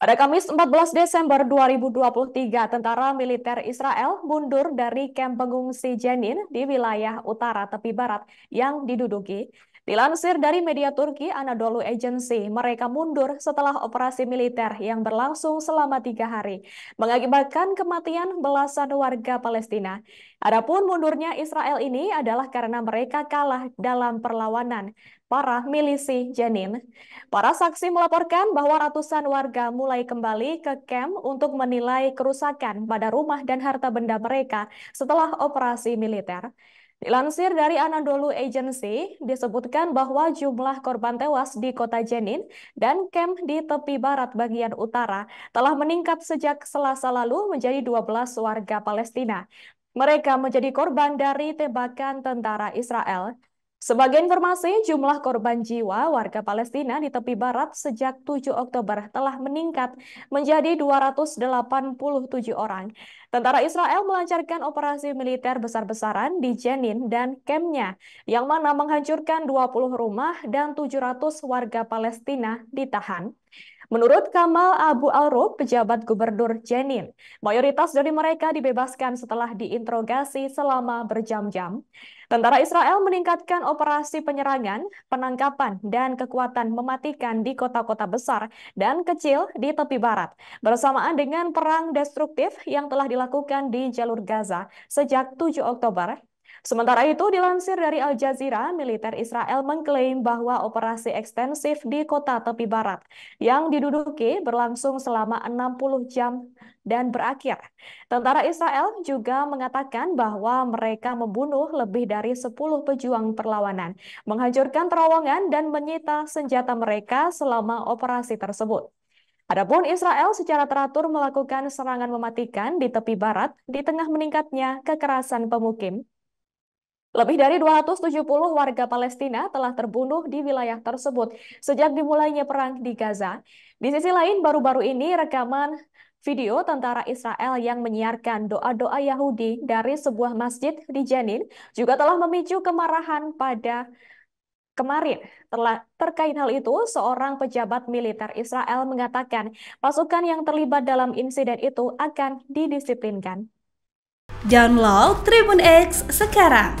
Pada Kamis 14 Desember 2023, tentara militer Israel mundur dari kamp pengungsi Jenin di wilayah utara tepi barat yang diduduki Dilansir dari media Turki Anadolu Agency, mereka mundur setelah operasi militer yang berlangsung selama tiga hari, mengakibatkan kematian belasan warga Palestina. Adapun mundurnya Israel ini adalah karena mereka kalah dalam perlawanan para milisi Jenin. Para saksi melaporkan bahwa ratusan warga mulai kembali ke camp untuk menilai kerusakan pada rumah dan harta benda mereka setelah operasi militer. Dilansir dari Anadolu Agency, disebutkan bahwa jumlah korban tewas di kota Jenin dan kamp di tepi barat bagian utara telah meningkat sejak selasa lalu menjadi 12 warga Palestina. Mereka menjadi korban dari tembakan tentara Israel sebagai informasi, jumlah korban jiwa warga Palestina di tepi barat sejak 7 Oktober telah meningkat menjadi 287 orang. Tentara Israel melancarkan operasi militer besar-besaran di Jenin dan Kemnya, yang mana menghancurkan 20 rumah dan 700 warga Palestina ditahan. Menurut Kamal Abu Al-Rub, pejabat gubernur Jenin, mayoritas dari mereka dibebaskan setelah diinterogasi selama berjam-jam. Tentara Israel meningkatkan operasi penyerangan, penangkapan, dan kekuatan mematikan di kota-kota besar dan kecil di tepi barat, bersamaan dengan perang destruktif yang telah dilakukan di jalur Gaza sejak 7 Oktober Sementara itu, dilansir dari Al Jazeera, militer Israel mengklaim bahwa operasi ekstensif di kota tepi barat yang diduduki berlangsung selama 60 jam dan berakhir. Tentara Israel juga mengatakan bahwa mereka membunuh lebih dari 10 pejuang perlawanan, menghancurkan terowongan dan menyita senjata mereka selama operasi tersebut. Adapun Israel secara teratur melakukan serangan mematikan di tepi barat di tengah meningkatnya kekerasan pemukim lebih dari 270 warga Palestina telah terbunuh di wilayah tersebut sejak dimulainya perang di Gaza. Di sisi lain, baru-baru ini rekaman video tentara Israel yang menyiarkan doa-doa Yahudi dari sebuah masjid di Jenin juga telah memicu kemarahan pada Kemarin, telah terkait hal itu, seorang pejabat militer Israel mengatakan pasukan yang terlibat dalam insiden itu akan didisiplinkan. Download Tribun X sekarang